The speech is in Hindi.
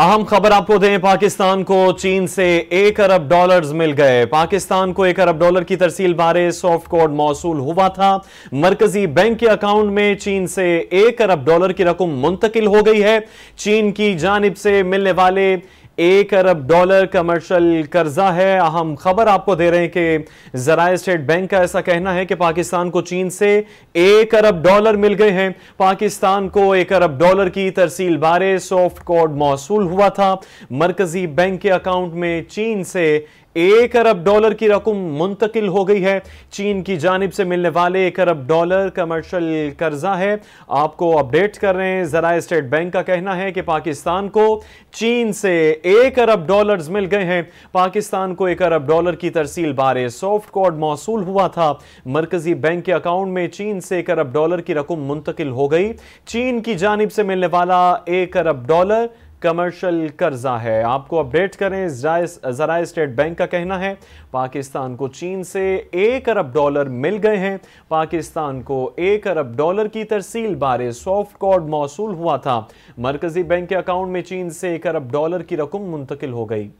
अहम खबर आपको दें पाकिस्तान को चीन से एक अरब डॉलर्स मिल गए पाकिस्तान को एक अरब डॉलर की तरसील बारे सॉफ्ट कोड मौसू हुआ था मरकजी बैंक के अकाउंट में चीन से एक अरब डॉलर की रकम मुंतकिल हो गई है चीन की जानब से मिलने वाले एक अरब डॉलर कमर्शल कर्जा है अहम खबर आपको दे रहे हैं कि जरा स्टेट बैंक का ऐसा कहना है कि पाकिस्तान को चीन से एक अरब डॉलर मिल गए हैं पाकिस्तान को एक अरब डॉलर की तरसील बारे सॉफ्ट कोड मौसू हुआ था मरकजी बैंक के अकाउंट में चीन से एक अरब डॉलर की रकम मुंतकिल हो गई है चीन की जानब से मिलने वाले एक अरब डॉलर कमर्शल कर्जा है आपको अपडेट कर रहे हैं जरा स्टेट बैंक का कहना है कि पाकिस्तान को चीन से एक अरब डॉलर मिल गए हैं पाकिस्तान को एक अरब डॉलर की तरसील बारे सॉफ्ट कोड मौसू हुआ था मरकजी बैंक के अकाउंट में चीन से एक अरब डॉलर की रकम मुंतकिल हो गई चीन की जानब से मिलने वाला एक अरब डॉलर कमर्शल कर्जा है आपको अपडेट करें जरा स्टेट बैंक का कहना है पाकिस्तान को चीन से एक अरब डॉलर मिल गए हैं पाकिस्तान को एक अरब डॉलर की तरसील बारे सॉफ्ट कॉर्ड मौसू हुआ था मरकजी बैंक के अकाउंट में चीन से एक अरब डॉलर की रकम मुंतकिल हो गई